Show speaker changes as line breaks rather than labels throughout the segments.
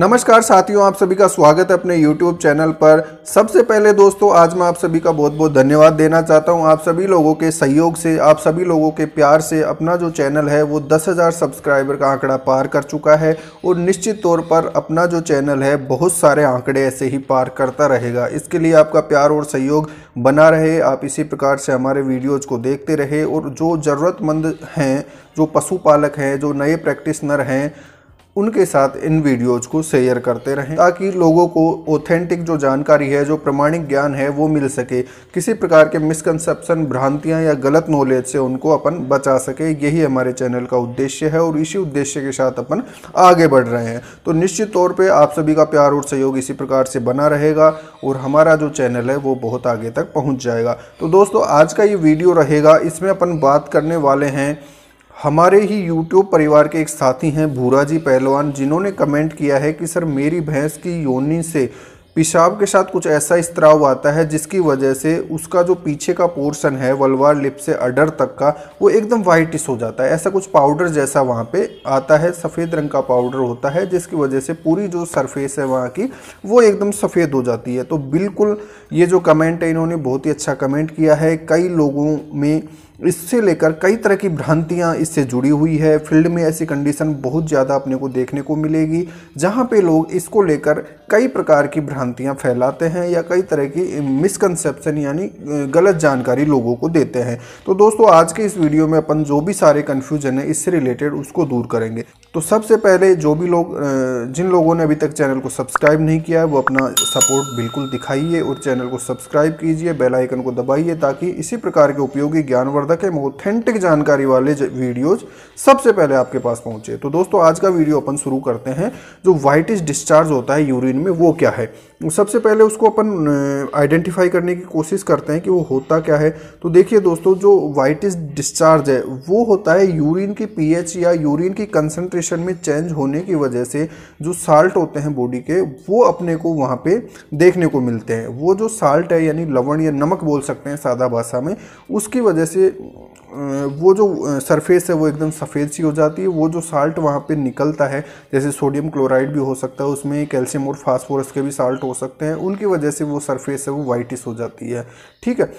नमस्कार साथियों आप सभी का स्वागत है अपने YouTube चैनल पर सबसे पहले दोस्तों आज मैं आप सभी का बहुत बहुत धन्यवाद देना चाहता हूं आप सभी लोगों के सहयोग से आप सभी लोगों के प्यार से अपना जो चैनल है वो 10,000 सब्सक्राइबर का आंकड़ा पार कर चुका है और निश्चित तौर पर अपना जो चैनल है बहुत सारे आंकड़े ऐसे ही पार करता रहेगा इसके लिए आपका प्यार और सहयोग बना रहे आप इसी प्रकार से हमारे वीडियोज़ को देखते रहे और जो ज़रूरतमंद हैं जो पशुपालक हैं जो नए प्रैक्टिसनर हैं उनके साथ इन वीडियोज को शेयर करते रहें ताकि लोगों को ऑथेंटिक जो जानकारी है जो प्रमाणिक ज्ञान है वो मिल सके किसी प्रकार के मिसकंसेप्शन भ्रांतियाँ या गलत नॉलेज से उनको अपन बचा सके यही हमारे चैनल का उद्देश्य है और इसी उद्देश्य के साथ अपन आगे बढ़ रहे हैं तो निश्चित तौर पर आप सभी का प्यार और सहयोग इसी प्रकार से बना रहेगा और हमारा जो चैनल है वो बहुत आगे तक पहुँच जाएगा तो दोस्तों आज का ये वीडियो रहेगा इसमें अपन बात करने वाले हैं हमारे ही यूट्यूब परिवार के एक साथी हैं भूरा जी पहलवान जिन्होंने कमेंट किया है कि सर मेरी भैंस की योनी से पेशाब के साथ कुछ ऐसा स्त्राव आता है जिसकी वजह से उसका जो पीछे का पोर्शन है वलवार लिप से अडर तक का वो एकदम वाइटिस हो जाता है ऐसा कुछ पाउडर जैसा वहाँ पे आता है सफ़ेद रंग का पाउडर होता है जिसकी वजह से पूरी जो सरफेस है वहाँ की वो एकदम सफ़ेद हो जाती है तो बिल्कुल ये जो कमेंट है इन्होंने बहुत ही अच्छा कमेंट किया है कई लोगों में इससे लेकर कई तरह की भ्रांतियाँ इससे जुड़ी हुई है फील्ड में ऐसी कंडीशन बहुत ज़्यादा अपने को देखने को मिलेगी जहाँ पे लोग इसको लेकर कई प्रकार की भ्रांतियाँ फैलाते हैं या कई तरह की मिसकंसेप्शन यानी गलत जानकारी लोगों को देते हैं तो दोस्तों आज के इस वीडियो में अपन जो भी सारे कन्फ्यूजन है इससे रिलेटेड उसको दूर करेंगे तो सबसे पहले जो भी लोग जिन लोगों ने अभी तक चैनल को सब्सक्राइब नहीं किया है वो अपना सपोर्ट बिल्कुल दिखाइए और चैनल को सब्सक्राइब कीजिए बेलाइकन को दबाइए ताकि इसी प्रकार के उपयोगी ज्ञानवर्धन तक एवं ऑथेंटिक जानकारी वाले वीडियोज सबसे पहले आपके पास पहुंचे तो दोस्तों आज का वीडियो अपन शुरू करते हैं जो वाइटिस डिस्चार्ज होता है यूरिन में वो क्या है सबसे पहले उसको अपन आइडेंटिफाई करने की कोशिश करते हैं कि वो होता क्या है तो देखिए दोस्तों जो वाइटिस डिस्चार्ज है वो होता है यूरिन की पीएच या यूरिन की कंसंट्रेशन में चेंज होने की वजह से जो साल्ट होते हैं बॉडी के वो अपने को वहाँ पे देखने को मिलते हैं वो जो साल्ट है यानी लवण या नमक बोल सकते हैं सादा भाषा में उसकी वजह से वो जो सरफेस है वो एकदम सफ़ेद सी हो जाती है वो जो साल्ट वहाँ पे निकलता है जैसे सोडियम क्लोराइड भी हो सकता है उसमें कैल्शियम और फास्फोरस के भी साल्ट हो सकते हैं उनकी वजह से वो सरफेस है वो वाइटिस हो जाती है ठीक है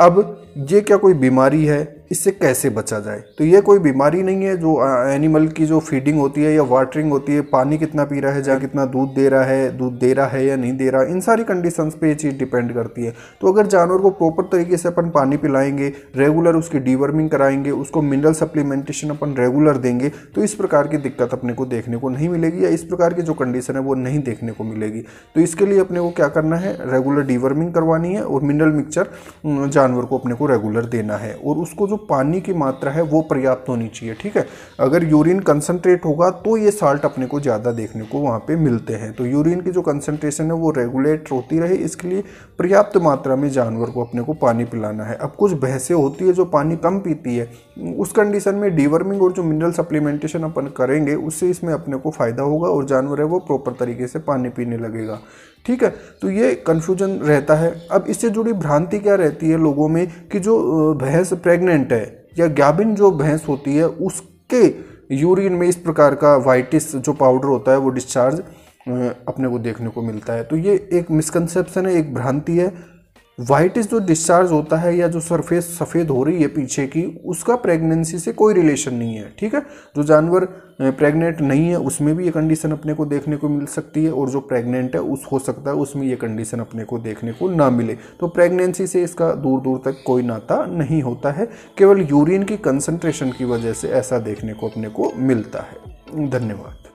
अब ये क्या कोई बीमारी है इससे कैसे बचा जाए तो ये कोई बीमारी नहीं है जो एनिमल की जो फीडिंग होती है या वाटरिंग होती है पानी कितना पी रहा है जहाँ कितना दूध दे रहा है दूध दे रहा है या नहीं दे रहा इन सारी कंडीशंस पे ये चीज़ डिपेंड करती है तो अगर जानवर को प्रॉपर तरीके से अपन पानी पिलाएंगे रेगुलर उसकी डीवर्मिंग कराएंगे उसको मिनरल सप्लीमेंटेशन अपन रेगुलर देंगे तो इस प्रकार की दिक्कत अपने को देखने को नहीं मिलेगी या इस प्रकार की जो कंडीशन है वो नहीं देखने को मिलेगी तो इसके लिए अपने को क्या करना है रेगुलर डीवर्मिंग करवानी है और मिनरल मिक्सचर जानवर को अपने को रेगुलर देना है और उसको जो जो पानी की मात्रा है वो पर्याप्त होनी चाहिए ठीक है अगर यूरिन कंसनट्रेट होगा तो ये साल्ट अपने को ज़्यादा देखने को वहाँ पे मिलते हैं तो यूरिन की जो कंसनट्रेशन है वो रेगुलेट होती रहे इसके लिए पर्याप्त मात्रा में जानवर को अपने को पानी पिलाना है अब कुछ भैंसें होती है जो पानी कम पीती है उस कंडीशन में डीवर्मिंग और जो मिनरल सप्लीमेंटेशन अपन करेंगे उससे इसमें अपने को फ़ायदा होगा और जानवर है वो प्रॉपर तरीके से पानी पीने लगेगा ठीक है तो ये कन्फ्यूजन रहता है अब इससे जुड़ी भ्रांति क्या रहती है लोगों में कि जो भैंस प्रेग्नेंट है या गाभिन जो भैंस होती है उसके यूरिन में इस प्रकार का वाइटिस जो पाउडर होता है वो डिस्चार्ज अपने को देखने को मिलता है तो ये एक मिसकनसेप्शन है एक भ्रांति है वाइटिस जो डिस्चार्ज होता है या जो सरफेस सफ़ेद हो रही है पीछे की उसका प्रेगनेंसी से कोई रिलेशन नहीं है ठीक है जो जानवर प्रेग्नेंट नहीं है उसमें भी ये कंडीशन अपने को देखने को मिल सकती है और जो प्रेग्नेंट है उस हो सकता है उसमें ये कंडीशन अपने को देखने को ना मिले तो प्रेगनेंसी से इसका दूर दूर तक कोई नाता नहीं होता है केवल यूरिन की कंसनट्रेशन की वजह से ऐसा देखने को अपने को मिलता है धन्यवाद